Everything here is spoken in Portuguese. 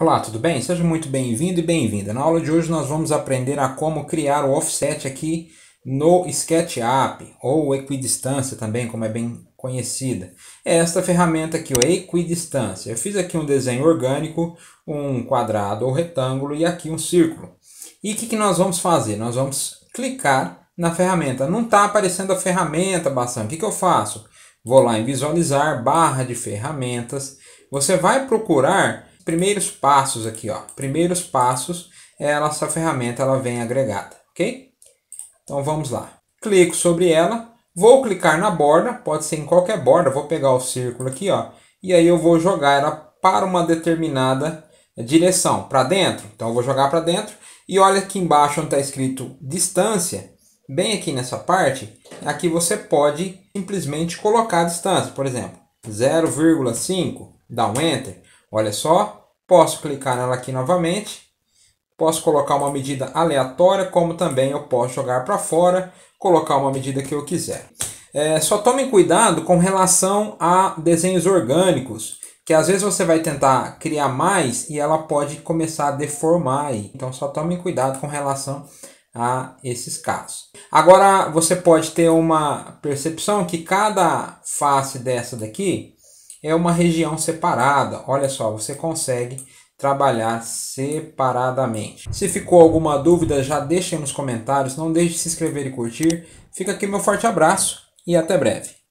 Olá, tudo bem? Seja muito bem-vindo e bem-vinda. Na aula de hoje nós vamos aprender a como criar o offset aqui no SketchUp, ou equidistância também, como é bem conhecida. É esta ferramenta aqui, o equidistância. Eu fiz aqui um desenho orgânico, um quadrado ou retângulo e aqui um círculo. E o que, que nós vamos fazer? Nós vamos clicar na ferramenta. Não está aparecendo a ferramenta, Bassan. O que, que eu faço? Vou lá em visualizar, barra de ferramentas. Você vai procurar primeiros passos aqui, ó. Primeiros passos é a nossa ferramenta, ela vem agregada, ok? Então vamos lá. Clico sobre ela, vou clicar na borda, pode ser em qualquer borda, vou pegar o círculo aqui, ó, e aí eu vou jogar ela para uma determinada direção, para dentro. Então eu vou jogar para dentro e olha aqui embaixo onde está escrito distância, bem aqui nessa parte, é aqui você pode simplesmente colocar a distância, por exemplo, 0,5, dá um enter. Olha só, posso clicar nela aqui novamente. Posso colocar uma medida aleatória, como também eu posso jogar para fora, colocar uma medida que eu quiser. É, só tome cuidado com relação a desenhos orgânicos, que às vezes você vai tentar criar mais e ela pode começar a deformar. Aí. Então só tome cuidado com relação a esses casos. Agora você pode ter uma percepção que cada face dessa daqui é uma região separada. Olha só, você consegue trabalhar separadamente. Se ficou alguma dúvida, já aí nos comentários, não deixe de se inscrever e curtir. Fica aqui meu forte abraço e até breve.